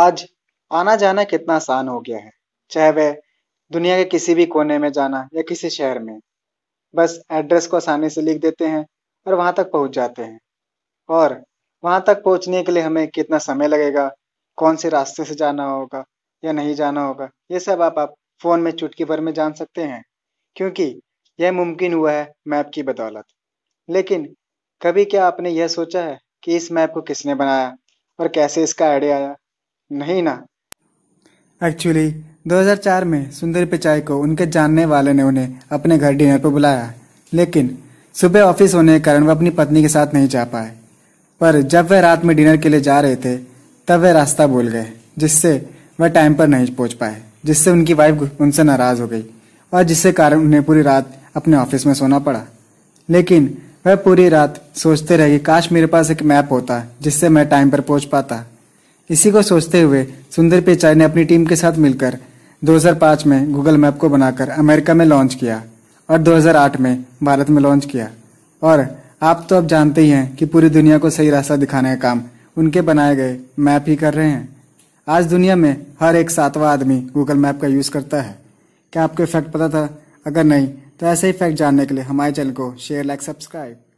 आज आना जाना कितना आसान हो गया है चाहे वह दुनिया के किसी भी कोने में जाना या किसी शहर में बस एड्रेस को आसानी से लिख देते हैं और वहाँ तक पहुँच जाते हैं और वहाँ तक पहुँचने के लिए हमें कितना समय लगेगा कौन से रास्ते से जाना होगा या नहीं जाना होगा ये सब आप आप फ़ोन में चुटकी भर में जान सकते हैं क्योंकि यह मुमकिन हुआ है मैप की बदौलत लेकिन कभी क्या आपने यह सोचा है कि इस मैप को किसने बनाया और कैसे इसका आइडिया आया नहीं ना एक्चुअली 2004 में सुंदर पिचाई को उनके जानने वाले ने उन्हें अपने घर डिनर पर बुलाया लेकिन सुबह ऑफिस होने के कारण वह अपनी पत्नी के साथ नहीं जा पाए पर जब वह रात में डिनर के लिए जा रहे थे तब वह रास्ता भूल गए जिससे वह टाइम पर नहीं पहुंच पाए जिससे उनकी वाइफ उनसे नाराज हो गई और जिससे कारण उन्हें पूरी रात अपने ऑफिस में सोना पड़ा लेकिन वह पूरी रात सोचते रहे कि काश मेरे पास एक मैप होता जिससे मैं टाइम पर पहुंच पाता इसी को सोचते हुए सुंदर पिचाई ने अपनी टीम के साथ मिलकर 2005 में गूगल मैप को बनाकर अमेरिका में लॉन्च किया और 2008 में भारत में लॉन्च किया और आप तो अब जानते ही हैं कि पूरी दुनिया को सही रास्ता दिखाने का काम उनके बनाए गए मैप ही कर रहे हैं आज दुनिया में हर एक सातवां आदमी गूगल मैप का यूज़ करता है क्या आपको इफेक्ट पता था अगर नहीं तो ऐसे ही फैक्ट जानने के लिए हमारे चैनल को शेयर लाइक सब्सक्राइब